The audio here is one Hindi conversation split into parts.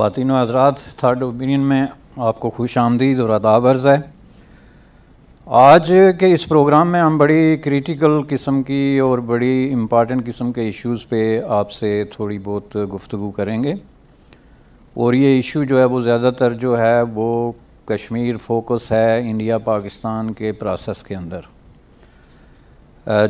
खातिन हजरात थर्ड ओपिनियन में आपको खुश आमदीद और अदाब अर्ज़ है आज के इस प्रोग्राम में हम बड़ी क्रिटिकल किस्म की और बड़ी इम्पॉर्टेंट किस्म के इश्यूज़ पे आपसे थोड़ी बहुत गुफ्तु करेंगे और ये इशू जो है वो ज़्यादातर जो है वो कश्मीर फोकस है इंडिया पाकिस्तान के प्रोसेस के अंदर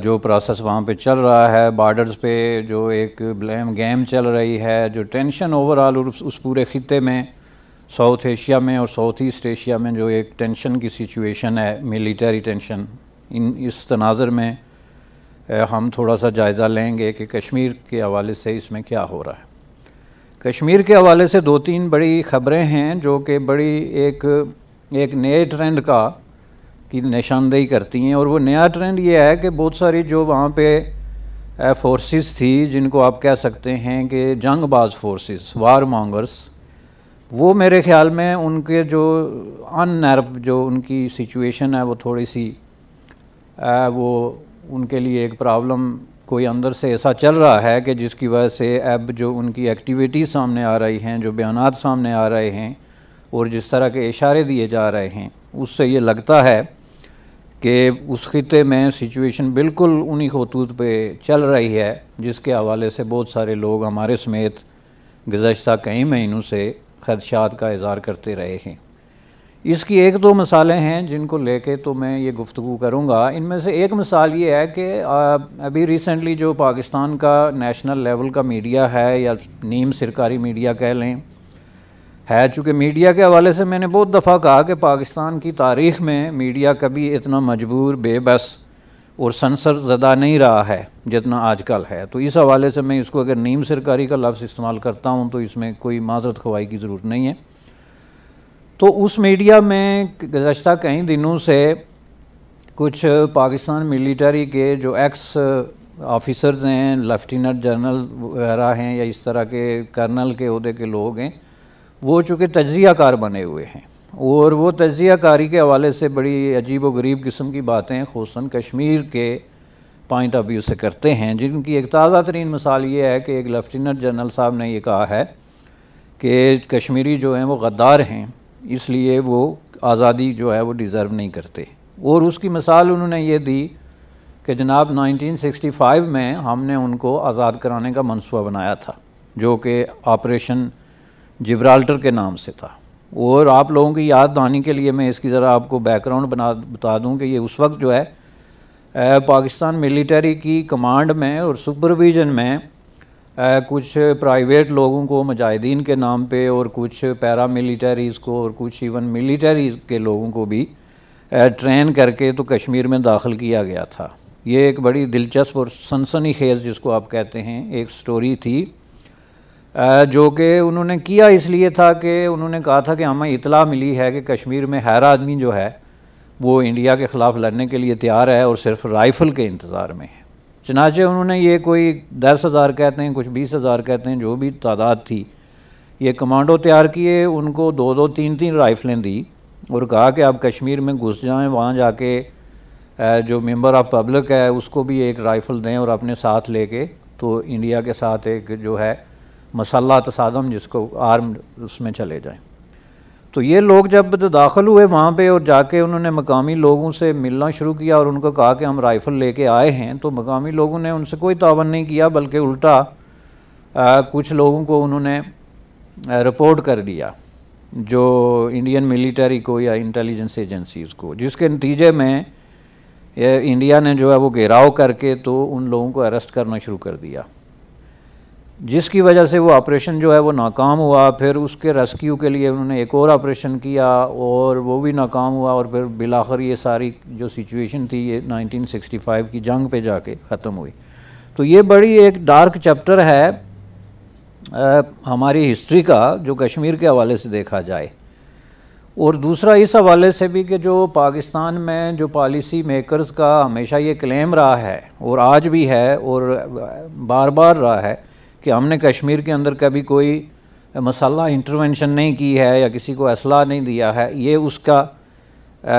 जो प्रोसेस वहाँ पे चल रहा है बॉर्डर्स पे जो एक ब्लेम गेम चल रही है जो टेंशन ओवरऑल उस पूरे ख़त्े में साउथ एशिया में और साउथ ईस्ट एशिया में जो एक टेंशन की सिचुएशन है मिलिट्री टेंशन इन इस तनाज़र में हम थोड़ा सा जायज़ा लेंगे कि कश्मीर के हवाले से इसमें क्या हो रहा है कश्मीर के हवाले से दो तीन बड़ी ख़बरें हैं जो कि बड़ी एक एक नए ट्रेंड का की निशानदेही करती हैं और वो नया ट्रेंड ये है कि बहुत सारी जो वहाँ पे फोर्सेस थी जिनको आप कह सकते हैं कि जंगबाज फोर्सेस वार मांगर्स वो मेरे ख्याल में उनके जो अन जो उनकी सिचुएशन है वो थोड़ी सी आ, वो उनके लिए एक प्रॉब्लम कोई अंदर से ऐसा चल रहा है कि जिसकी वजह से अब जो उनकी एक्टिविटी सामने आ रही हैं जो बयान सामने आ रहे हैं और जिस तरह के इशारे दिए जा रहे हैं उससे ये लगता है कि उस खत्े में सिचुएशन बिल्कुल उन्हीं खतूत पे चल रही है जिसके हवाले से बहुत सारे लोग हमारे समेत गुजशत कई महीनों से खदशात का इजहार करते रहे हैं इसकी एक दो मिसालें हैं जिनको लेके तो मैं ये गुफ्तु करूँगा इनमें से एक मिसाल ये है कि अभी रिसेंटली जो पाकिस्तान का नेशनल लेवल का मीडिया है या नीम सरकारी मीडिया कह लें है चूँकि मीडिया के हवाले से मैंने बहुत दफ़ा कहा कि पाकिस्तान की तारीख़ में मीडिया कभी इतना मजबूर बेबस और सनसर ज़दा नहीं रहा है जितना आजकल है तो इस हवाले से मैं इसको अगर नीम सरकारी का लफ्ज़ इस्तेमाल करता हूँ तो इसमें कोई माजरत खवाई की ज़रूरत नहीं है तो उस मीडिया में गुजशत कई दिनों से कुछ पाकिस्तान मिलिट्री के जो एक्स ऑफिसर्स हैं लेफ्टिनेंट जनरल वगैरह हैं या इस तरह के कर्नल के अहदे के लोग हैं वो चूँकि तजियाकार बने हुए हैं और वो तजियाकारी के हवाले से बड़ी अजीब व गरीब किस्म की बातें खूसा कश्मीर के पॉइंट ऑफ व्यू से करते हैं जिनकी एक ताज़ा तरीन मिसाल ये है कि एक लेफ्टिनेंट जनरल साहब ने ये कहा है कि कश्मीरी जो हैं वो गद्दार हैं इसलिए वो आज़ादी जो है वो डिज़र्व नहीं करते और उसकी मिसाल उन्होंने ये दी कि जनाब 1965 में हमने उनको आज़ाद कराने का मनसूबा बनाया था जो कि ऑपरेशन जिब्राल्टर के नाम से था और आप लोगों की याद दहानी के लिए मैं इसकी ज़रा आपको बैकग्राउंड बना बता दूं कि ये उस वक्त जो है पाकिस्तान मिलिट्री की कमांड में और सुपरविज़न में कुछ प्राइवेट लोगों को मुजाहिदीन के नाम पे और कुछ पैरा मिलिटरीज़ को और कुछ इवन मिलिटरी के लोगों को भी ट्रेन करके तो कश्मीर में दाखिल किया गया था ये एक बड़ी दिलचस्प और सनसनी खेज जिसको आप कहते हैं एक स्टोरी थी जो कि उन्होंने किया इसलिए था कि उन्होंने कहा था कि हमें इतला मिली है कि कश्मीर में हर आदमी जो है वो इंडिया के ख़िलाफ़ लड़ने के लिए तैयार है और सिर्फ राइफ़ल के इंतज़ार में है चनाचे उन्होंने ये कोई दस हज़ार कहते हैं कुछ बीस हज़ार कहते हैं जो भी तादाद थी ये कमांडो तैयार किए उनको दो दो तीन तीन राइफ़लें दी और कहा कि आप कश्मीर में घुस जाएँ वहाँ जाके जो मेम्बर ऑफ पब्लिक है उसको भी एक राइफ़ल दें और अपने साथ ले तो इंडिया के साथ एक जो है मसाला तसादम जिसको आर्म उसमें चले जाएं तो ये लोग जब तो दाखिल हुए वहाँ पे और जाके उन्होंने मकामी लोगों से मिलना शुरू किया और उनको कहा कि हम राइफ़ल लेके आए हैं तो मकामी लोगों ने उनसे कोई तावन नहीं किया बल्कि उल्टा आ, कुछ लोगों को उन्होंने रिपोर्ट कर दिया जो इंडियन मिलिट्री को या इंटेलिजेंस एजेंसीज़ को जिसके नतीजे में इंडिया ने जो है वो घेराव करके तो उन लोगों को अरेस्ट करना शुरू कर दिया जिसकी वजह से वो ऑपरेशन जो है वो नाकाम हुआ फिर उसके रेस्क्यू के लिए उन्होंने एक और ऑपरेशन किया और वो भी नाकाम हुआ और फिर बिलाखर ये सारी जो सिचुएशन थी ये 1965 की जंग पे जाके ख़त्म हुई तो ये बड़ी एक डार्क चैप्टर है आ, हमारी हिस्ट्री का जो कश्मीर के हवाले से देखा जाए और दूसरा इस हवाले से भी कि जो पाकिस्तान में जो पॉलिसी मेकरस का हमेशा ये क्लेम रहा है और आज भी है और बार बार रहा है कि हमने कश्मीर के अंदर कभी कोई मसाला इंटरवेंशन नहीं की है या किसी को असलाह नहीं दिया है ये उसका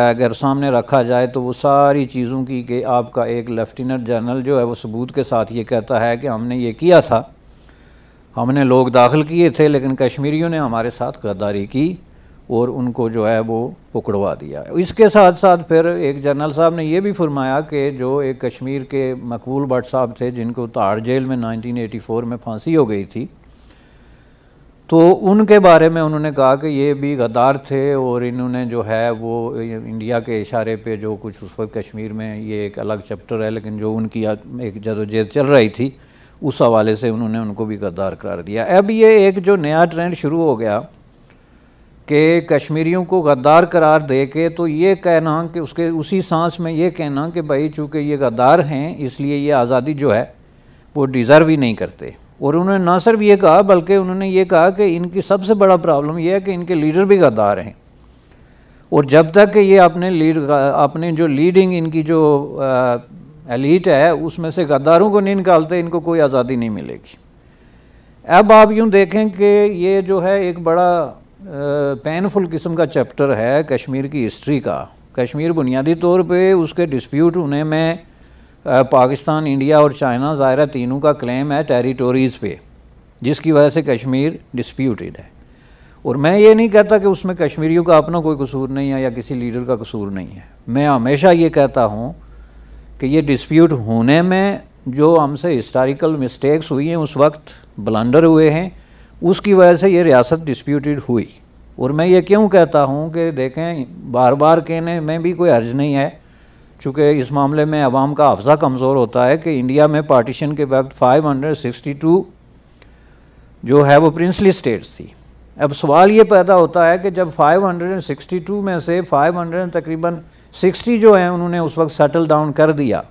अगर सामने रखा जाए तो वो सारी चीज़ों की कि आपका एक लेफ्टिनेंट जनरल जो है वो सबूत के साथ ये कहता है कि हमने ये किया था हमने लोग दाखिल किए थे लेकिन कश्मीरियों ने हमारे साथ गद्दारी की और उनको जो है वो पकड़वा दिया इसके साथ साथ फिर एक जनरल साहब ने यह भी फरमाया कि जो एक कश्मीर के मकबूल भट्ट साहब थे जिनको ताड़ जेल में 1984 में फांसी हो गई थी तो उनके बारे में उन्होंने कहा कि ये भी गद्दार थे और इन्होंने जो है वो इंडिया के इशारे पे जो कुछ उस वक्त कश्मीर में ये एक अलग चैप्टर है लेकिन जो उनकी एक जदोजहद चल रही थी उस हवाले से उन्होंने उनको भी गद्दार करार दिया अब ये एक जो नया ट्रेंड शुरू हो गया कि कश्मीरियों को गद्दार करार दे के तो ये कहना कि उसके उसी सांस में ये कहना कि भाई चूँकि ये गद्दार हैं इसलिए ये आज़ादी जो है वो डिज़र्व ही नहीं करते और उन्होंने ना सिर्फ ये कहा बल्कि उन्होंने ये कहा कि इनकी सबसे बड़ा प्रॉब्लम यह है कि इनके लीडर भी गद्दार हैं और जब तक ये अपने लीड अपने जो लीडिंग इनकी जो एलिट है उसमें से गद्दारों को नहीं निकालते इनको कोई आज़ादी नहीं मिलेगी अब आप यूँ देखें कि ये जो है एक बड़ा पेनफुल किस्म का चैप्टर है कश्मीर की हिस्ट्री का कश्मीर बुनियादी तौर पे उसके डिस्प्यूट होने में पाकिस्तान इंडिया और चाइना ज़ायरा तीनों का क्लेम है टेरिटोरीज़ पे जिसकी वजह से कश्मीर डिस्प्यूटेड है और मैं ये नहीं कहता कि उसमें कश्मीरियों का अपना कोई कसूर नहीं है या किसी लीडर का कसूर नहीं है मैं हमेशा ये कहता हूँ कि ये डिस्प्यूट होने में जो हमसे हिस्टारिकल मिस्टेक्स हुई हैं उस वक्त ब्लंडर हुए हैं उसकी वजह से ये रियासत डिस्प्यूटेड हुई और मैं ये क्यों कहता हूँ कि देखें बार बार कहने में भी कोई अर्ज नहीं है चूँकि इस मामले में अवाम का अफजा कमज़ोर होता है कि इंडिया में पार्टीशन के वक्त 562 जो है वो प्रिंसली स्टेट्स थी अब सवाल ये पैदा होता है कि जब 562 में से 500 तकरीबन 60 जो हैं उन्होंने उस वक्त सेटल डाउन कर दिया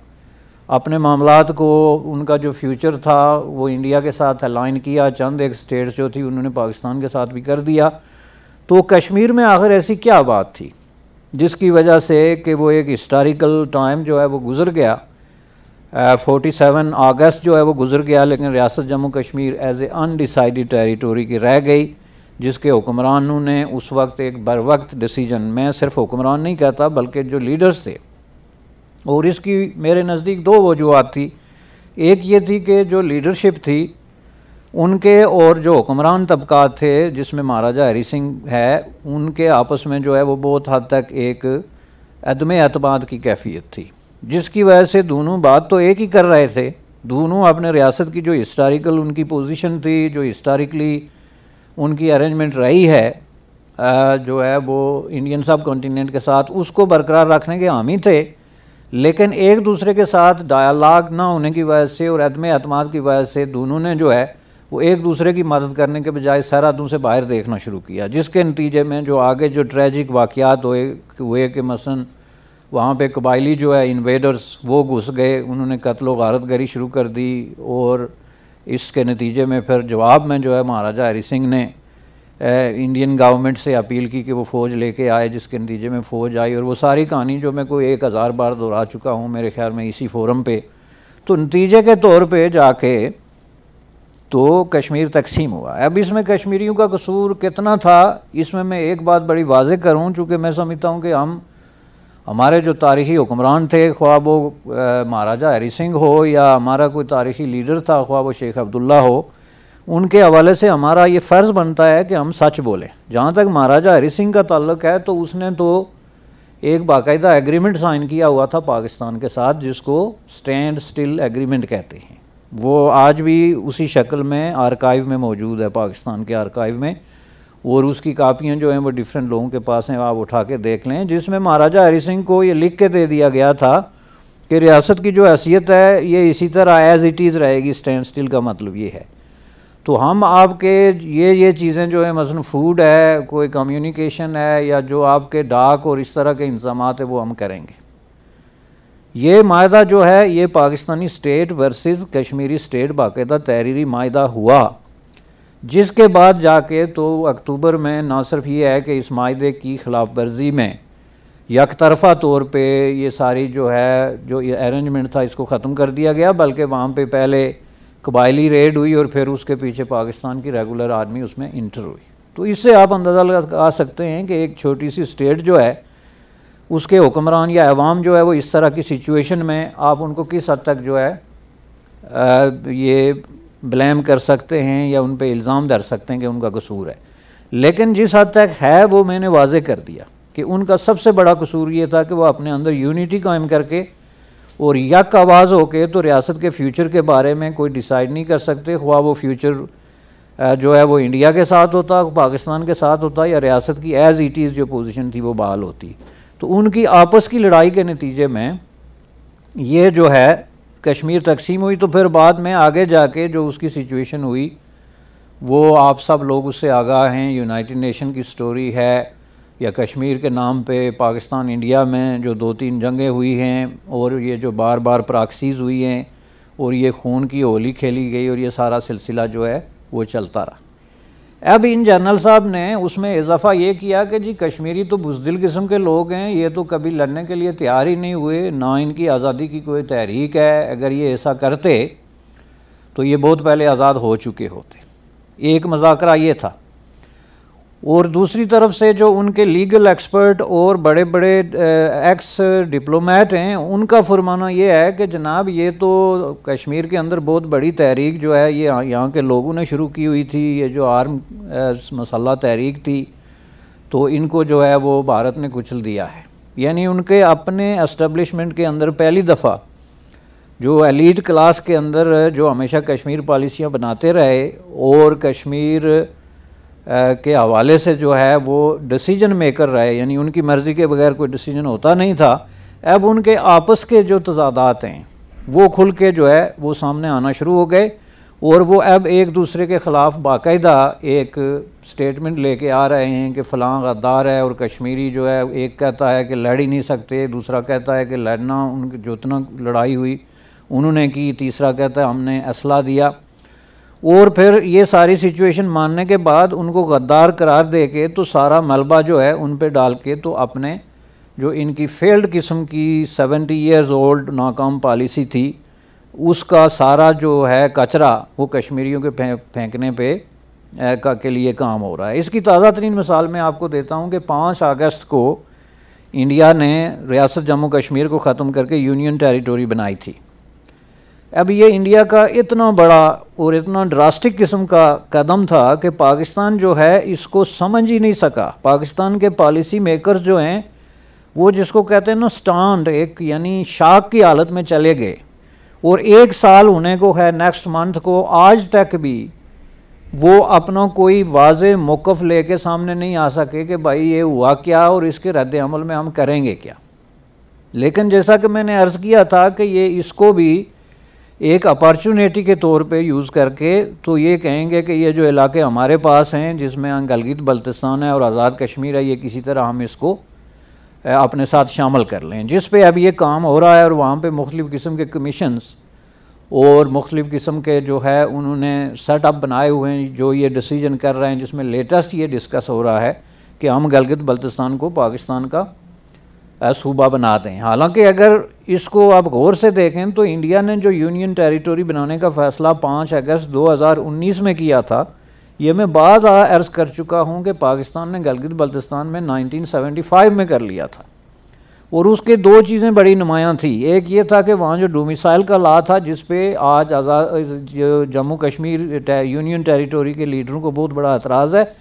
अपने मामला को उनका जो फ्यूचर था वो इंडिया के साथ अलाइन किया चंद एक स्टेट्स जो थी उन्होंने पाकिस्तान के साथ भी कर दिया तो कश्मीर में आखिर ऐसी क्या बात थी जिसकी वजह से कि वो एक हिस्टोरिकल टाइम जो है वो गुज़र गया फोटी सेवन अगस्त जो है वो गुज़र गया लेकिन रियासत Jammu Kashmir as a undecided territory की रह गई जिसके हुक्मरानों ने उस वक्त एक बर वक्त डिसीजन मैं सिर्फ हुक्मरान नहीं कहता बल्कि जो लीडर्स थे और इसकी मेरे नज़दीक दो वजूहत थी एक ये थी कि जो लीडरशिप थी उनके और जो हुक्मरान तबका थे जिसमें महाराजा हरी सिंह है उनके आपस में जो है वो बहुत हद तक एक अदम अतमाद की कैफियत थी जिसकी वजह से दोनों बात तो एक ही कर रहे थे दोनों अपने रियासत की जो हिस्टारिकल उनकी पोजीशन थी जो हिस्टारिकली उनकी अरेंजमेंट रही है जो है वो इंडियन सब कॉन्टीनेंट के साथ उसको बरकरार रखने के हामी थे लेकिन एक दूसरे के साथ डायलाग ना होने की वजह से और अदम अहतम की वजह से दोनों ने जो है वो एक दूसरे की मदद करने के बजाय सरहदों से बाहर देखना शुरू किया जिसके नतीजे में जो आगे जो ट्रेजिक वाक़ात हुए हुए कि मसन वहाँ पे कबायली जो है इन्वेडर्स वो घुस गए उन्होंने कत्ल गारत गरी शुरू कर दी और इसके नतीजे में फिर जवाब में जो है महाराजा हरी सिंह ने इंडियन गवर्नमेंट से अपील की कि वो फ़ौज लेके आए जिसके नतीजे में फ़ौज आई और वो सारी कहानी जो मैं कोई एक हज़ार बार दोहरा चुका हूँ मेरे ख्याल में इसी फोरम पे तो नतीजे के तौर पे जाके तो कश्मीर तकसीम हुआ अब इसमें कश्मीरियों का कसूर कितना था इसमें मैं एक बात बड़ी वाजह करूँ चूँकि मैं समझता हूँ कि हम हमारे जो तारीखी हुक्मरान थे ख्वाब वो महाराजा हरी सिंह हो या हमारा कोई तारीखी लीडर था ख्वाब शेख अब्दुल्ला हो उनके हवाले से हमारा ये फ़र्ज़ बनता है कि हम सच बोलें जहाँ तक महाराजा हरी सिंह का ताल्लुक है तो उसने तो एक बाकायदा एग्रीमेंट साइन किया हुआ था पाकिस्तान के साथ जिसको स्टैंड स्टिल एग्रीमेंट कहते हैं वो आज भी उसी शक्ल में आर्काइव में मौजूद है पाकिस्तान के आर्काइव में और उसकी कापियाँ जो हैं वो डिफरेंट लोगों के पास हैं आप उठा के देख लें जिसमें महाराजा हरी सिंह को ये लिख के दे दिया गया था कि रियासत की जो हैसियत है ये इसी तरह एज़ इट इज़ रहेगी स्टैंड स्टिल का मतलब ये है तो हम आपके ये ये चीज़ें जो है मसलन फूड है कोई कम्युनिकेशन है या जो आपके डाक और इस तरह के इंतजाम है वो हम करेंगे ये माहा जो है ये Pakistani state versus Kashmiri state बाकायदा तहरीरी माहा हुआ जिसके बाद जाके तो अक्टूबर में ना सिर्फ ये है कि इस माहे की खिलाफ वर्जी में यक तरफ़ा तौर पर ये सारी जो है जो अरेंजमेंट था इसको ख़त्म कर दिया गया बल्कि वहाँ पर पहले कबायली रेड हुई और फिर उसके पीछे पाकिस्तान की रेगुलर आर्मी उसमें इंटर हुई तो इससे आप अंदाज़ा लगा सकते हैं कि एक छोटी सी स्टेट जो है उसके हुक्मरान या अवाम जो है वो इस तरह की सिचुएशन में आप उनको किस हद तक जो है आ, ये ब्लेम कर सकते हैं या उन पर इल्ज़ाम धर सकते हैं कि उनका कसूर है लेकिन जिस हद तक है वो मैंने वाजे कर दिया कि उनका सबसे बड़ा कसूर ये था कि वो अपने अंदर यूनिटी कायम करके और यक आवाज़ होके तो रियासत के फ्यूचर के बारे में कोई डिसाइड नहीं कर सकते हुआ वो फ्यूचर जो है वो इंडिया के साथ होता पाकिस्तान के साथ होता या रियासत की एज़ इट इज़ जो पोजीशन थी वो बहाल होती तो उनकी आपस की लड़ाई के नतीजे में ये जो है कश्मीर तकसीम हुई तो फिर बाद में आगे जाके जो उसकी सिचुएशन हुई वो आप सब लोग उससे आगाह हैं यूनाइटेड नेशन की स्टोरी है या कश्मीर के नाम पे पाकिस्तान इंडिया में जो दो तीन जंगें हुई हैं और ये जो बार बार प्राक्सीज हुई हैं और ये खून की होली खेली गई और ये सारा सिलसिला जो है वो चलता रहा अब इन जनरल साहब ने उसमें इजाफा ये किया कि जी कश्मीरी तो बुजदिल किस्म के लोग हैं ये तो कभी लड़ने के लिए तैयार ही नहीं हुए ना इनकी आज़ादी की कोई तहरीक है अगर ये ऐसा करते तो ये बहुत पहले आज़ाद हो चुके होते एक मजाकरा ये था और दूसरी तरफ से जो उनके लीगल एक्सपर्ट और बड़े बड़े एक्स डिप्लोमेट हैं उनका फरमाना ये है कि जनाब ये तो कश्मीर के अंदर बहुत बड़ी तहरीक जो है ये यहाँ के लोगों ने शुरू की हुई थी ये जो आर्म मसाला तहरीक थी तो इनको जो है वो भारत ने कुचल दिया है यानी उनके अपने इस्टबलिशमेंट के अंदर पहली दफ़ा जो एलिट क्लास के अंदर जो हमेशा कश्मीर पॉलिसियाँ बनाते रहे और कश्मीर के हवाले से जो है वो डिसीजन मेकर रहे यानी उनकी मर्ज़ी के बगैर कोई डिसीजन होता नहीं था अब उनके आपस के जो तजादात हैं वो खुल के जो है वो सामने आना शुरू हो गए और वो अब एक दूसरे के ख़िलाफ़ बाकायदा एक स्टेटमेंट लेके आ रहे हैं कि फ़लाँ गद्दार है और कश्मीरी जो है एक कहता है कि लड़ ही नहीं सकते दूसरा कहता है कि लड़ना उनकी जो लड़ाई हुई उन्होंने की तीसरा कहता है हमने असला दिया और फिर ये सारी सिचुएशन मानने के बाद उनको गद्दार करार दे के तो सारा मलबा जो है उन पर डाल के तो अपने जो इनकी फेल्ड किस्म की सेवेंटी ईयर्स ओल्ड नाकाम पॉलिसी थी उसका सारा जो है कचरा वो कश्मीरियों के फेंकने पे का के लिए काम हो रहा है इसकी ताज़ा तरीन मिसाल मैं आपको देता हूँ कि पाँच अगस्त को इंडिया ने रियासत जम्मू कश्मीर को ख़त्म करके यूनियन टेरिटोरी बनाई थी अब ये इंडिया का इतना बड़ा और इतना ड्रास्टिक किस्म का कदम था कि पाकिस्तान जो है इसको समझ ही नहीं सका पाकिस्तान के पॉलिसी मेकर जो हैं वो जिसको कहते हैं ना स्टांड एक यानी शाक की हालत में चले गए और एक साल होने को है नेक्स्ट मंथ को आज तक भी वो अपना कोई वाज मौक़ ले के सामने नहीं आ सके कि भाई ये हुआ क्या और इसके रद्द अमल में हम करेंगे क्या लेकिन जैसा कि मैंने अर्ज़ किया था कि ये इसको भी एक अपॉर्चुनिटी के तौर पे यूज़ करके तो ये कहेंगे कि ये जो इलाके हमारे पास हैं जिसमें गलगित बल्तिस्तान है और आज़ाद कश्मीर है ये किसी तरह हम इसको अपने साथ शामिल कर लें जिस पे अब ये काम हो रहा है और वहाँ पे मुख्तु किस्म के कमीशनस और मुख्तु किस्म के जो है उन्होंने सेटअप बनाए हुए हैं जो ये डिसीजन कर रहे हैं जिसमें लेटेस्ट ये डिस्कस हो रहा है कि हम गलगित बल्तिस्तान को पाकिस्तान का सूबा बना दें हालांकि अगर इसको आप गौर से देखें तो इंडिया ने जो यूनियन टेरिटरी बनाने का फ़ैसला पाँच अगस्त 2019 में किया था ये मैं बाद अर्ज़ कर चुका हूँ कि पाकिस्तान ने गलगित बल्तिस्तान में 1975 में कर लिया था और उसके दो चीज़ें बड़ी नुमायाँ थी एक ये था कि वहाँ जो डोमिसाइल का ला था जिस पर आज आज़ाद जम्मू कश्मीर यूनियन टेरीटोरी के लीडरों को बहुत बड़ा एतराज़ है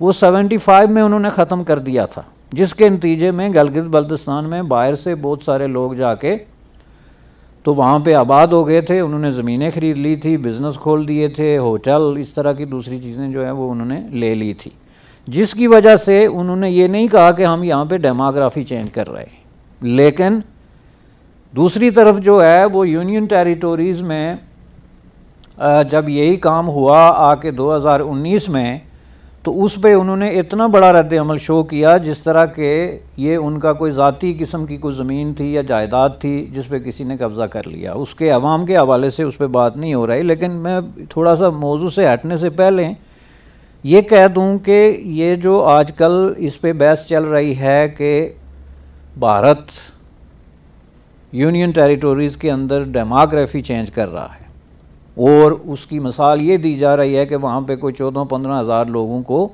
वो 75 में उन्होंने ख़त्म कर दिया था जिसके नतीजे में गलगित बल्दिस्तान में बाहर से बहुत सारे लोग जाके तो वहाँ पे आबाद हो गए थे उन्होंने ज़मीनें खरीद ली थी बिज़नेस खोल दिए थे होटल इस तरह की दूसरी चीज़ें जो हैं वो उन्होंने ले ली थी जिसकी वजह से उन्होंने ये नहीं कहा कि हम यहाँ पे डेमोग्राफी चेंज कर रहे हैं लेकिन दूसरी तरफ जो है वो यूनियन टेरिटोरीज़ में जब यही काम हुआ आके दो में तो उस पे उन्होंने इतना बड़ा रद्द अमल शो किया जिस तरह के ये उनका कोई ज़ाती किस्म की कोई ज़मीन थी या जायदाद थी जिस पे किसी ने कब्ज़ा कर लिया उसके अवाम के हवाले से उस पर बात नहीं हो रही लेकिन मैं थोड़ा सा मौजू से हटने से पहले ये कह दूँ कि ये जो आजकल इस पर बहस चल रही है कि भारत यूनियन टेरिटोरीज़ के अंदर डेमोग्राफी चेंज कर रहा है और उसकी मिसाल ये दी जा रही है कि वहाँ पे कोई चौदह पंद्रह हज़ार लोगों को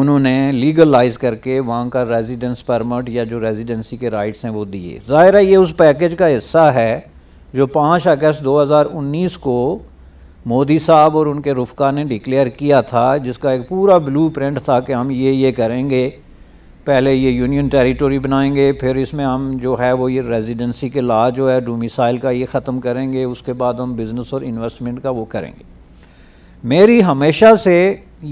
उन्होंने लीगलाइज करके वहाँ का रेजिडेंस परमिट या जो रेजिडेंसी के राइट्स हैं वो दिए ज़ाहिर है ये उस पैकेज का हिस्सा है जो पाँच अगस्त 2019 को मोदी साहब और उनके रुफका ने डिक्लेयर किया था जिसका एक पूरा ब्लू प्रिंट था कि हम ये ये करेंगे पहले ये यूनियन टेरिटरी बनाएंगे फिर इसमें हम जो है वो ये रेजिडेंसी के ला जो है डोमिसाइल का ये ख़त्म करेंगे उसके बाद हम बिज़नेस और इन्वेस्टमेंट का वो करेंगे मेरी हमेशा से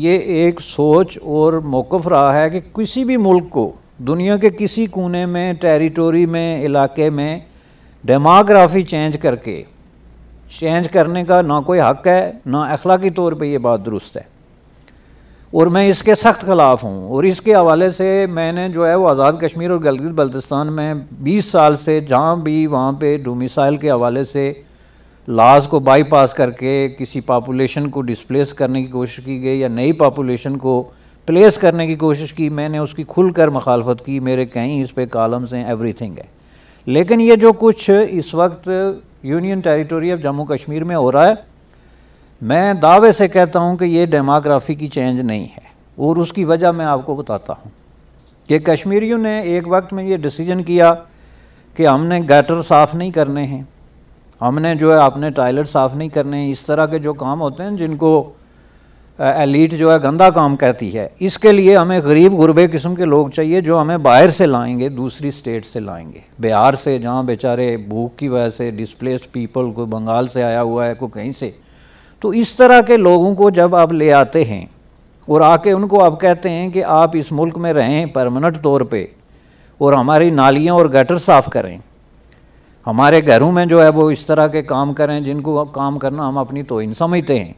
ये एक सोच और मौक़ रहा है कि किसी भी मुल्क को दुनिया के किसी कोने में टेरिटोरी में इलाके में डेमोग्राफी चेंज करके चेंज करने का ना कोई हक है ना अखलाकी तौर पे ये बात दुरुस्त है और मैं इसके सख्त खिलाफ हूँ और इसके हवाले से मैंने जो है वो आज़ाद कश्मीर और गलगित बल्तिस्तान में 20 साल से जहाँ भी वहाँ पे डोमिसाइल के हवाले से लाज को बाईपास करके किसी पापुलेशन को डिस्प्लेस करने की कोशिश की गई या नई पापुलेशन को प्लेस करने की कोशिश की मैंने उसकी खुलकर मखालफत की मेरे कहीं इस पर कॉलम्स हैं एवरीथिंग है लेकिन ये जो कुछ इस वक्त union territory of Jammu Kashmir में हो रहा है मैं दावे से कहता हूँ कि ये डेमाग्राफी की चेंज नहीं है और उसकी वजह मैं आपको बताता हूँ कि कश्मीरियों ने एक वक्त में ये डिसीजन किया कि हमने गटर साफ़ नहीं करने हैं हमने जो है अपने टॉयलेट साफ़ नहीं करने हैं इस तरह के जो काम होते हैं जिनको एलीट जो है गंदा काम कहती है इसके लिए हमें गरीब गुरबे किस्म के लोग चाहिए जो हमें बाहर से लाएंगे दूसरी स्टेट से लाएंगे बिहार से जहाँ बेचारे भूख की वजह से डिस्प्लेस्ड पीपल कोई बंगाल से आया हुआ है कोई कहीं से तो इस तरह के लोगों को जब आप ले आते हैं और आके उनको आप कहते हैं कि आप इस मुल्क में रहें परमानेंट तौर पे और हमारी नालियाँ और गटर साफ़ करें हमारे घरों में जो है वो इस तरह के काम करें जिनको काम करना हम अपनी तोहन समझते हैं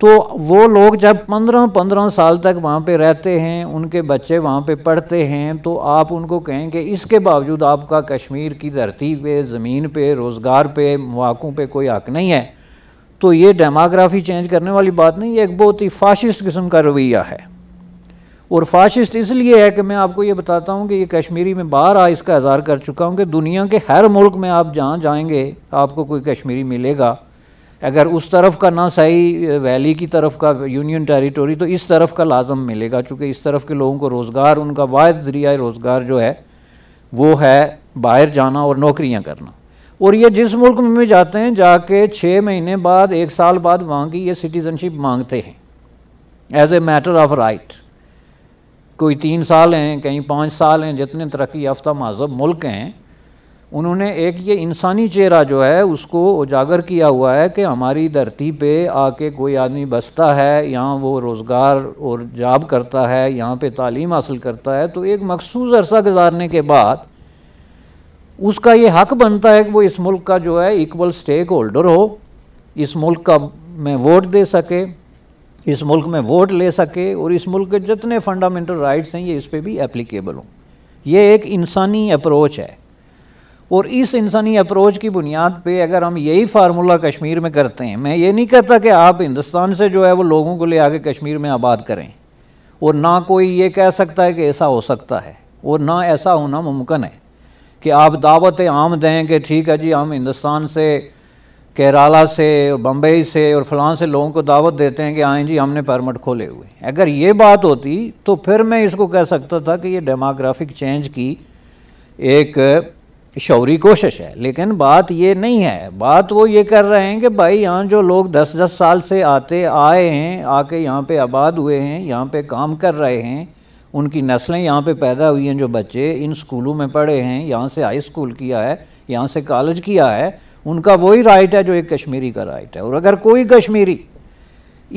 तो वो लोग जब पंद्रह पंद्रह साल तक वहाँ पे रहते हैं उनके बच्चे वहाँ पे पढ़ते हैं तो आप उनको कहें कि इसके बावजूद आपका कश्मीर की धरती पे ज़मीन पे रोज़गार पे मौक़ों पे कोई हक नहीं है तो ये डेमाग्राफी चेंज करने वाली बात नहीं ये एक बहुत ही फाशिस्ट किस्म का रवैया है और फाशिस्ट इसलिए है कि मैं आपको ये बताता हूँ कि ये कश्मीरी में बाहर आ इसका इजहार कर चुका हूँ कि दुनिया के हर मुल्क में आप जहाँ जाएंगे आपको कोई कश्मीरी मिलेगा अगर उस तरफ का ना सही वैली की तरफ का यूनियन टेरिटोरी तो इस तरफ का लाजम मिलेगा चूँकि इस तरफ के लोगों को रोज़गार उनका वाद ज़रिया रोज़गार जो है वो है बाहर जाना और नौकरियाँ करना और ये जिस मुल्क में भी जाते हैं जाके छः महीने बाद एक साल बाद वहाँ की ये सिटीजनशिप मांगते हैं as a matter of right कोई तीन साल हैं कहीं पाँच साल हैं जितने तरक्की याफ्ता महजब मुल्क हैं उन्होंने एक ये इंसानी चेहरा जो है उसको उजागर किया हुआ है कि हमारी धरती पे आके कोई आदमी बसता है यहाँ वो रोज़गार और जॉब करता है यहाँ पे तालीम हासिल करता है तो एक मखसूस अरसा गुजारने के बाद उसका ये हक बनता है कि वो इस मुल्क का जो है इक्वल स्टेक होल्डर हो इस मुल्क का में वोट दे सके इस मुल्क में वोट ले सके और इस मुल्क के जितने फंडामेंटल राइट्स हैं ये इस पर भी एप्लीकेबल हों ये एक इंसानी अप्रोच है और इस इंसानी अप्रोच की बुनियाद पे अगर हम यही फार्मूला कश्मीर में करते हैं मैं ये नहीं कहता कि आप हिंदुस्तान से जो है वो लोगों को ले आके कश्मीर में आबाद करें और ना कोई ये कह सकता है कि ऐसा हो सकता है और ना ऐसा होना मुमकिन है कि आप दावत आम दें कि ठीक है जी हम हिंदुस्तान से केरला से और बम्बई से और फलां से लोगों को दावत देते हैं कि आए हाँ जी हमने परमिट खोले हुए अगर ये बात होती तो फिर मैं इसको कह सकता था कि ये डेमोग्राफिक चेंज की एक शौरी कोशिश है लेकिन बात ये नहीं है बात वो ये कर रहे हैं कि भाई यहाँ जो लोग 10-10 साल से आते आए हैं आके यहाँ पे आबाद हुए हैं यहाँ पे काम कर रहे हैं उनकी नस्लें यहाँ पे पैदा हुई हैं जो बच्चे इन स्कूलों में पढ़े हैं यहाँ से हाई स्कूल किया है यहाँ से कॉलेज किया है उनका वही राइट है जो एक कश्मीरी का राइट है और अगर कोई कश्मीरी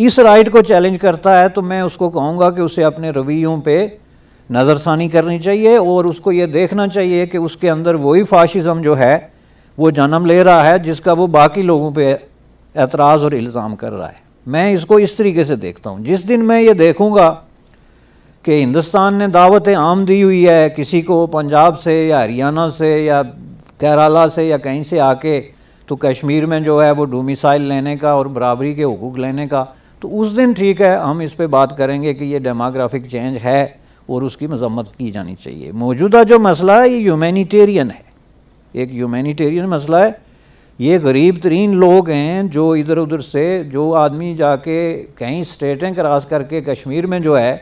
इस राइट को चैलेंज करता है तो मैं उसको कहूँगा कि उसे अपने रवैयों पर नज़रसानी करनी चाहिए और उसको ये देखना चाहिए कि उसके अंदर वही फाशिज़म जो है वो जन्म ले रहा है जिसका वो बाकी लोगों पर एतराज़ और इल्ज़ाम कर रहा है मैं इसको इस तरीके से देखता हूँ जिस दिन मैं ये देखूँगा कि हिंदुस्तान ने दावत आम दी हुई है किसी को पंजाब से या हरियाणा से या केरला से या कहीं से आके तो कश्मीर में जो है वो डोमिसाइल लेने का और बराबरी के हकूक़ लेने का तो उस दिन ठीक है हम इस पर बात करेंगे कि ये डेमोग्राफिक चेंज है और उसकी मजम्मत की जानी चाहिए मौजूदा जो मसला है ये ह्यूमैनिटेरियन है एक ह्यूमैनिटेरियन मसला है ये गरीब तरीन लोग हैं जो इधर उधर से जो आदमी जाके कहीं स्टेटें क्रॉस करके कश्मीर में जो है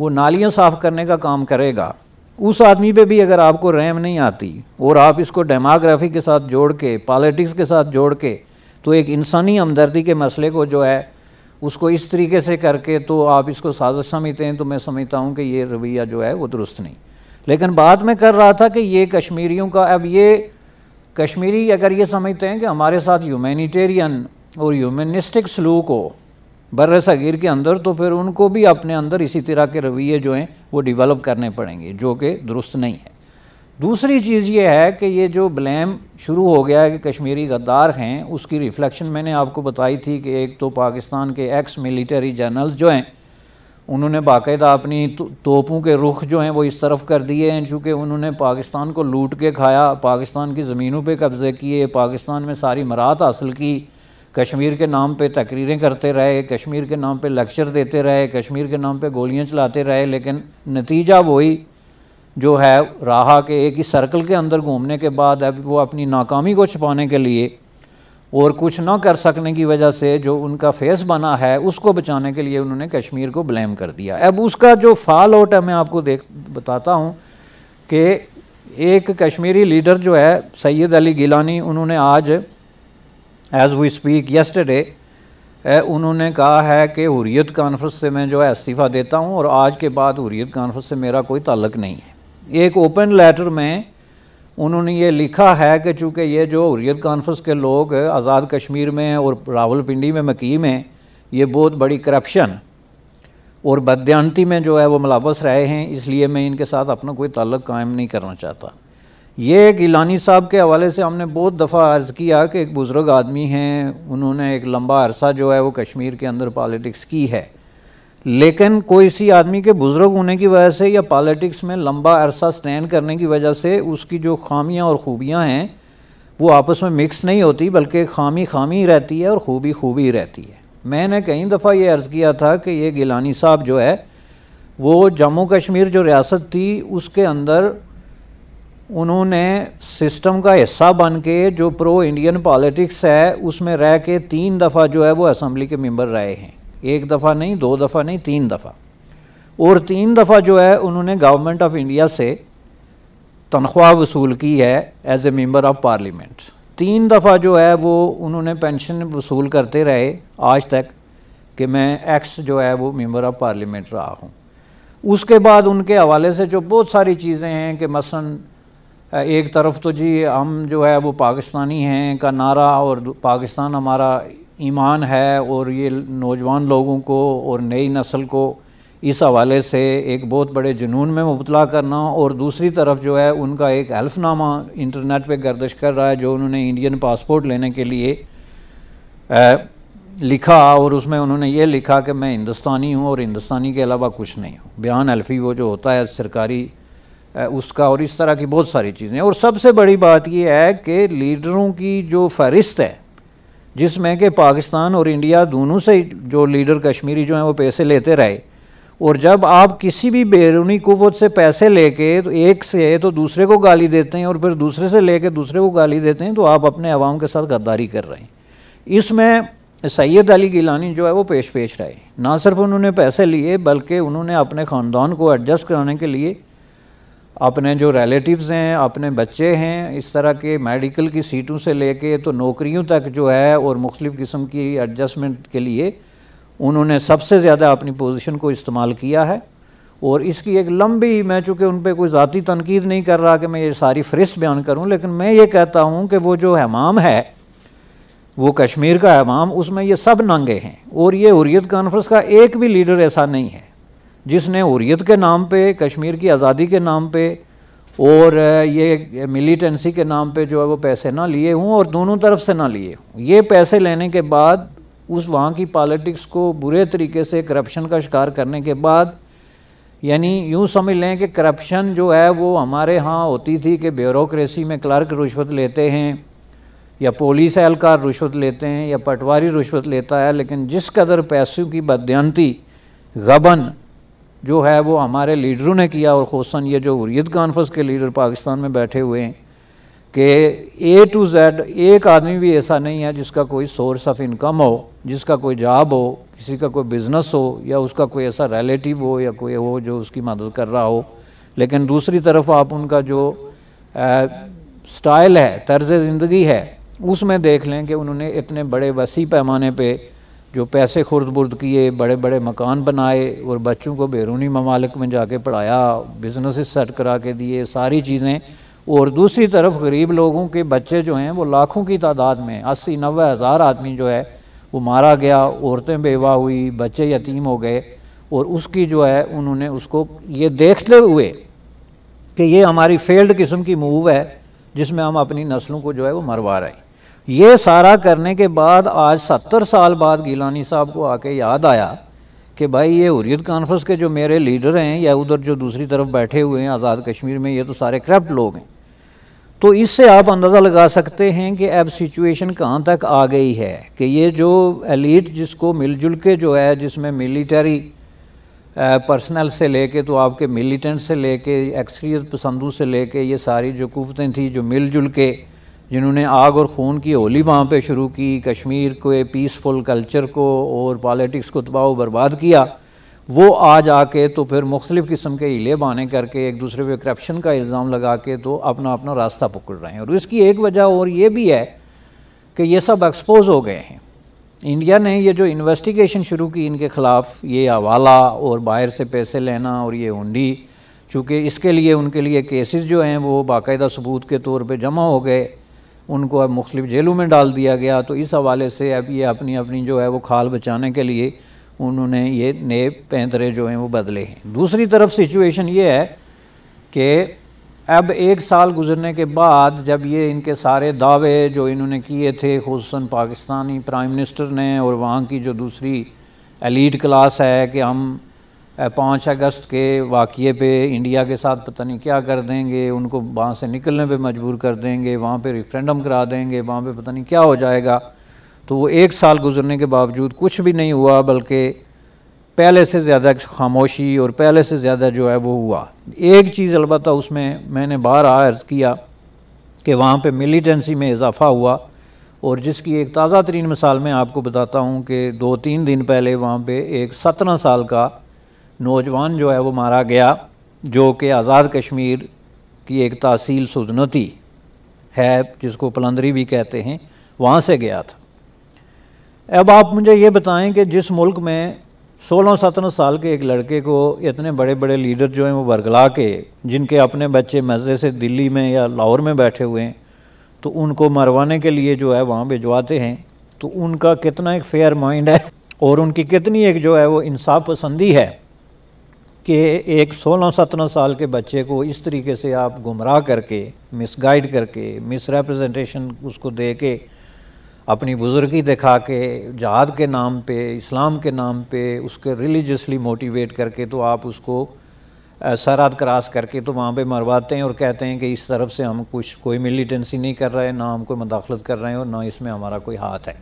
वो नालियाँ साफ़ करने का काम करेगा उस आदमी पे भी अगर आपको रैम नहीं आती और आप इसको डेमोग्राफी के साथ जोड़ के पॉलिटिक्स के साथ जोड़ के तो एक इंसानी हमदर्दी के मसले को जो है उसको इस तरीके से करके तो आप इसको साजिश समझते हैं तो मैं समझता हूँ कि ये रवैया जो है वो दुरुस्त नहीं लेकिन बाद में कर रहा था कि ये कश्मीरियों का अब ये कश्मीरी अगर ये समझते हैं कि हमारे साथ ह्यूमैनिटेरियन और ह्यूमनिस्टिक सलूक हो बर सगीर के अंदर तो फिर उनको भी अपने अंदर इसी तरह के रवैये जो हैं वो डेवलप करने पड़ेंगे जो कि दुरुस्त नहीं है दूसरी चीज़ ये है कि ये जो ब्लेम शुरू हो गया है कि कश्मीरी गद्दार हैं उसकी रिफ्लेक्शन मैंने आपको बताई थी कि एक तो पाकिस्तान के एक्स मिलिट्री जनरल्स जो हैं उन्होंने बाकायदा अपनी तो, तोपों के रुख जो हैं वो इस तरफ कर दिए हैं चूँकि उन्होंने पाकिस्तान को लूट के खाया पाकिस्तान की ज़मीनों पे कब्ज़े किए पाकिस्तान में सारी मराहत हासिल की कश्मीर के नाम पे तकरीरें करते रहे कश्मीर के नाम पे लेक्चर देते रहे कश्मीर के नाम पे गोलियां चलाते रहे लेकिन नतीजा वही जो है रहा के एक ही सर्कल के अंदर घूमने के बाद अब वो अपनी नाकामी को छुपाने के लिए और कुछ ना कर सकने की वजह से जो उनका फेस बना है उसको बचाने के लिए उन्होंने कश्मीर को ब्लेम कर दिया अब उसका जो फॉल आउट है मैं आपको देख बताता हूँ कि एक कश्मीरी लीडर जो है सैयद अली गिलानी उन्होंने आज एज़ वी स्पीक येस्टरडे उन्होंने कहा है कि हुरियत कॉन्फ्रेंस से मैं जो है इस्तीफ़ा देता हूँ और आज के बाद हुरियत कॉन्फ्रेंस से मेरा कोई ताल्लक नहीं है एक ओपन लेटर में उन्होंने ये लिखा है कि चूँकि ये जो हुरियत कॉन्फ्रेंस के लोग आज़ाद कश्मीर में और रावलपिंडी में मकीम हैं ये बहुत बड़ी करप्शन और बदयांती में जो है वो मुलाबस रहे हैं इसलिए मैं इनके साथ अपना कोई ताल्लुक कायम नहीं करना चाहता ये गिलानी साहब के हवाले से हमने बहुत दफ़ा अर्ज़ किया कि एक बुज़ुर्ग आदमी हैं उन्होंने एक लंबा अरसा जो है वो कश्मीर के अंदर पॉलिटिक्स की है लेकिन कोई सी आदमी के बुज़ुर्ग होने की वजह से या पॉलिटिक्स में लंबा अरसा स्टैंड करने की वजह से उसकी जो खामियां और ख़ूबियां हैं वो आपस में मिक्स नहीं होती बल्कि खामी खामी रहती है और खूबी खूबी रहती है मैंने कई दफ़ा ये अर्ज़ किया था कि ये गिलानी साहब जो है वो जम्मू कश्मीर जो रियासत थी उसके अंदर उन्होंने सिस्टम का हिस्सा बन के जो प्रो इंडियन पॉलिटिक्स है उसमें रह के तीन दफ़ा जो है वो असम्बली के मेंबर रहे हैं एक दफ़ा नहीं दो दफ़ा नहीं तीन दफ़ा और तीन दफ़ा जो है उन्होंने गवर्नमेंट ऑफ इंडिया से तनख्वाह वसूल की है as a member of parliament तीन दफ़ा जो है वो उन्होंने पेंशन वसूल करते रहे आज तक कि मैं एक्स जो है वो मेंबर ऑफ पार्लियामेंट रहा हूँ उसके बाद उनके हवाले से जो बहुत सारी चीज़ें हैं कि मसन एक तरफ तो जी हम जो है वो पाकिस्तानी हैं का नारा और पाकिस्तान हमारा ईमान है और ये नौजवान लोगों को और नई नस्ल को इस हवाले से एक बहुत बड़े जुनून में मुबला करना और दूसरी तरफ जो है उनका एक हल्फनामा इंटरनेट पे गर्दश कर रहा है जो उन्होंने इंडियन पासपोर्ट लेने के लिए आ, लिखा और उसमें उन्होंने ये लिखा कि मैं हिंदुस्तानी हूँ और हिंदुस्तानी के अलावा कुछ नहीं हूँ बयान हल्फी वो जो होता है सरकारी उसका और इस तरह की बहुत सारी चीज़ें और सबसे बड़ी बात यह है कि लीडरों की जो फहरिस्त है जिसमें कि पाकिस्तान और इंडिया दोनों से जो लीडर कश्मीरी जो हैं वो पैसे लेते रहे और जब आप किसी भी बैरूनी कुत से पैसे लेके तो एक से तो दूसरे को गाली देते हैं और फिर दूसरे से लेके दूसरे को गाली देते हैं तो आप अपने आवाम के साथ गद्दारी कर रहे हैं इसमें सैयद अली गिलानी जो है वो पेश पेश रहे ना सिर्फ उन्होंने पैसे लिए बल्कि उन्होंने अपने ख़ानदान को एडजस्ट कराने के लिए अपने जो रिलेटिव्स हैं अपने बच्चे हैं इस तरह के मेडिकल की सीटों से लेके तो नौकरियों तक जो है और मुख्तफ़ किस्म की एडजस्टमेंट के लिए उन्होंने सबसे ज़्यादा अपनी पोजीशन को इस्तेमाल किया है और इसकी एक लंबी मैं चूँकि उन पर कोई ज़ाती तनकीद नहीं कर रहा कि मैं ये सारी फहरिस्त बयान करूँ लेकिन मैं ये कहता हूँ कि वो जो हमाम है वो कश्मीर का हमाम उसमें ये सब नंगे हैं और ये हुरियत कॉन्फ्रेंस का एक भी लीडर ऐसा नहीं है जिसने हुरियत के नाम पे कश्मीर की आज़ादी के नाम पे और ये मिलिटेंसी के नाम पे जो है वो पैसे ना लिए हों और दोनों तरफ से ना लिए हों ये पैसे लेने के बाद उस वहाँ की पॉलिटिक्स को बुरे तरीके से करप्शन का शिकार करने के बाद यानी यूँ समझ लें कि करप्शन जो है वो हमारे यहाँ होती थी कि ब्यूरोक्रेसी में क्लर्क रिश्वत लेते हैं या पुलिस एहलकार रिश्वत लेते हैं या पटवारी रिश्वत लेता है लेकिन जिस कदर पैसों की बदयंती गबन जो है वो हमारे लीडरों ने किया और खौसन ये जो हुरियत कॉन्फ्रेंस के लीडर पाकिस्तान में बैठे हुए हैं कि ए टू जेड एक आदमी भी ऐसा नहीं है जिसका कोई सोर्स ऑफ इनकम हो जिसका कोई जॉब हो किसी का कोई बिज़नेस हो या उसका कोई ऐसा रिलेटिव हो या कोई हो जो उसकी मदद कर रहा हो लेकिन दूसरी तरफ आप उनका जो स्टाइल है तर्ज ज़िंदगी है उसमें देख लें कि उन्होंने इतने बड़े वसी पैमाने पर जो पैसे खुर्द बुर्द किए बड़े बड़े मकान बनाए और बच्चों को बैरूनी ममालिक में जाके पढ़ाया बिजनेस सेट करा के दिए सारी चीज़ें और दूसरी तरफ गरीब लोगों के बच्चे जो हैं वो लाखों की तादाद में अस्सी नब्बे हज़ार आदमी जो है वो मारा गया औरतें बेवा हुई बच्चे यतीम हो गए और उसकी जो है उन्होंने उसको ये देखते हुए कि ये हमारी फेल्ड किस्म की मूव है जिसमें हम अपनी नस्लों को जो है वो मरवा रहे हैं ये सारा करने के बाद आज सत्तर साल बाद गिलानी साहब को आके याद आया कि भाई ये हुरियत कॉन्फ्रेंस के जो मेरे लीडर हैं या उधर जो दूसरी तरफ बैठे हुए हैं आज़ाद कश्मीर में ये तो सारे करप्ट लोग हैं तो इससे आप अंदाज़ा लगा सकते हैं कि अब सिचुएशन कहाँ तक आ गई है कि ये जो एलिट जिसको मिलजुल के जो है जिसमें मिलिटरी पर्सनल से लेके तो आपके मिलिटेंट से लेके एक्सक्रियत पसंदों से लेके ये सारी जो कुतें थी जो मिलजुल के जिन्होंने आग और खून की होली वहाँ पे शुरू की कश्मीर के पीसफुल कल्चर को और पॉलिटिक्स को तबाह बर्बाद किया वो आज आके तो फिर मुख्तलिफ़ किस्म के हीले बहाने करके एक दूसरे पे करप्शन का इल्ज़ाम लगा के तो अपना अपना रास्ता पकड़ रहे हैं और इसकी एक वजह और ये भी है कि ये सब एक्सपोज हो गए हैं इंडिया ने ये जो इन्वेस्टिगेशन शुरू की इनके ख़िलाफ़ ये हवाला और बाहर से पैसे लेना और ये उंडी चूँकि इसके लिए उनके लिए केसेस जो हैं वो बाकायदा सबूत के तौर पे जमा हो गए उनको अब मुख्तलिफ जेलों में डाल दिया गया तो इस हवाले से अब ये अपनी अपनी जो है वो खाल बचाने के लिए उन्होंने ये नए पैंतरे जो हैं वो बदले हैं दूसरी तरफ सिचुएशन ये है कि अब एक साल गुजरने के बाद जब ये इनके सारे दावे जो इन्होंने किए थे खूस पाकिस्तानी प्राइम मिनिस्टर ने और वहाँ की जो दूसरी एलिट क्लास है कि हम पाँच अगस्त के वाक़े पे इंडिया के साथ पता नहीं क्या कर देंगे उनको वहाँ से निकलने पे मजबूर कर देंगे वहाँ पे रिफ्रेंडम करा देंगे वहाँ पे पता नहीं क्या हो जाएगा तो वो एक साल गुजरने के बावजूद कुछ भी नहीं हुआ बल्कि पहले से ज़्यादा खामोशी और पहले से ज़्यादा जो है वो हुआ एक चीज़ अलबत् उसमें मैंने बार अर्ज़ किया कि वहाँ पर मिलीटेंसी में इजाफ़ा हुआ और जिसकी एक ताज़ा तरीन मिसाल मैं आपको बताता हूँ कि दो तीन दिन पहले वहाँ पर एक सत्रह साल का नौजवान जो है वो मारा गया जो कि आज़ाद कश्मीर की एक तहसील सुदनती है जिसको पलंदरी भी कहते हैं वहाँ से गया था अब आप मुझे ये बताएं कि जिस मुल्क में सोलह सत्रह साल के एक लड़के को इतने बड़े बड़े लीडर जो हैं वो बरगला के जिनके अपने बच्चे मज़े से दिल्ली में या लाहौर में बैठे हुए हैं तो उनको मरवाने के लिए जो है वहाँ भिजवाते हैं तो उनका कितना एक फेयर माइंड है और उनकी कितनी एक जो है वो इंसाफ पसंदी है कि एक 16-17 साल के बच्चे को इस तरीके से आप गुमराह करके मिसगाइड करके मिस उसको दे के अपनी बुज़ुर्गी दिखा के जहाद के नाम पे इस्लाम के नाम पे उसके रिलीजसली मोटिवेट करके तो आप उसको सरहद क्रॉस करके तो वहाँ पे मरवाते हैं और कहते हैं कि इस तरफ से हम कुछ कोई मिलीटेंसी नहीं कर रहे हैं ना हम कोई मदाखलत कर रहे हैं और ना इसमें हमारा कोई हाथ है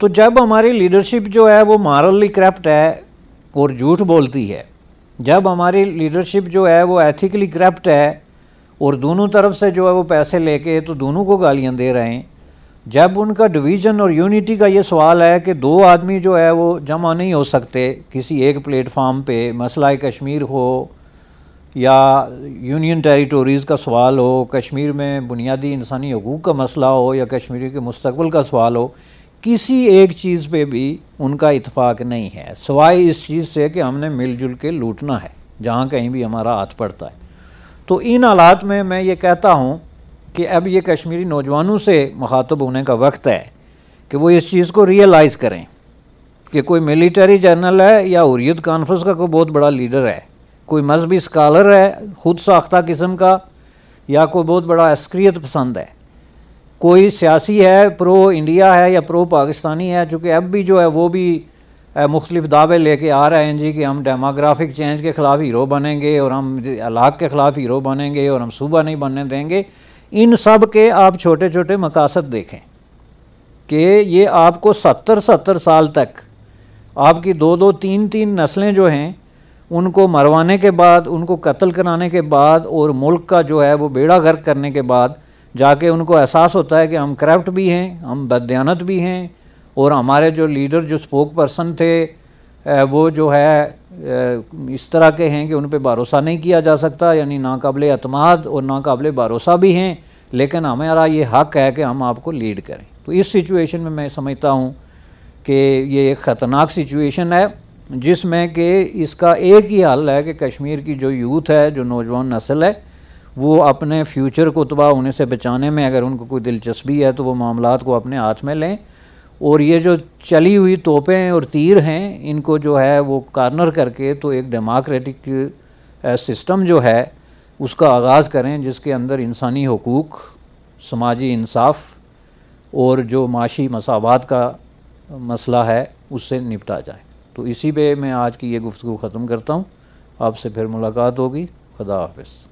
तो जब हमारी लीडरशिप जो है वो मॉरली करप्ट है और झूठ बोलती है जब हमारी लीडरशिप जो है वो एथिकली करप्ट है और दोनों तरफ से जो है वो पैसे लेके तो दोनों को गालियाँ दे रहे हैं जब उनका डिवीज़न और यूनिटी का ये सवाल है कि दो आदमी जो है वो जमा नहीं हो सकते किसी एक प्लेटफार्म पे मसला कश्मीर हो या यूनियन टेरिटोरीज़ का सवाल हो कश्मीर में बुनियादी इंसानी हकूक़ का मसला हो या कश्मीर के मुस्तबल का सवाल हो किसी एक चीज़ पे भी उनका इतफाक़ नहीं है सवाए इस चीज़ से कि हमने मिलजुल के लूटना है जहाँ कहीं भी हमारा हाथ पड़ता है तो इन हालात में मैं ये कहता हूँ कि अब ये कश्मीरी नौजवानों से मुखातब होने का वक्त है कि वो इस चीज़ को रियलाइज़ करें कि कोई मिलिट्री जनरल है या हरीत कॉन्फ्रेंस का कोई बहुत बड़ा लीडर है कोई मजहबी स्कॉलर है खुद साख्ता किस्म का या कोई बहुत बड़ा अस्क्रियत पसंद है कोई सियासी है प्रो इंडिया है या प्रो पाकिस्तानी है चूँकि अब भी जो है वो भी मुख्तलिफ दावे लेके आ रहे हैं जी कि हम डेमोग्राफिक चेंज के ख़िलाफ़ हीरो बनेंगे और हम अलाक के ख़िलाफ़ हीरो बनेंगे और हम सूबा नहीं बनने देंगे इन सब के आप छोटे छोटे मकासद देखें कि ये आपको सत्तर सत्तर साल तक आपकी दो दो तीन तीन नस्लें जो हैं उनको मरवाने के बाद उनको कत्ल कराने के बाद और मुल्क का जो है वो बेड़ा गर्क करने के बाद जाके उनको एहसास होता है कि हम करप्ट भी हैं हम बदयानत भी हैं और हमारे जो लीडर जो स्पोक पर्सन थे वो जो है इस तरह के हैं कि उन पर भरोसा नहीं किया जा सकता यानी नाकबले अतमाद और नाकबिल भरोसा भी हैं लेकिन हमारा ये हक है कि हम आपको लीड करें तो इस सिचुएशन में मैं समझता हूँ कि ये एक ख़तरनाक सिचुएशन है जिसमें कि इसका एक ही हल है कि कश्मीर की जो यूथ है जो नौजवान नस्ल है वो अपने फ्यूचर को तबाह होने से बचाने में अगर उनको कोई दिलचस्पी है तो वो मामला को अपने हाथ में लें और ये जो चली हुई तोपें और तीर हैं इनको जो है वो कार्नर करके तो एक डेमोक्रेटिक सिस्टम जो है उसका आगाज़ करें जिसके अंदर इंसानी हकूक़ समाजी इंसाफ और जो माशी मसावत का मसला है उससे निपटा जाए तो इसी पे मैं आज की ये गुफ्तु ख़त्म करता हूँ आपसे फिर मुलाकात होगी खुदा हाफ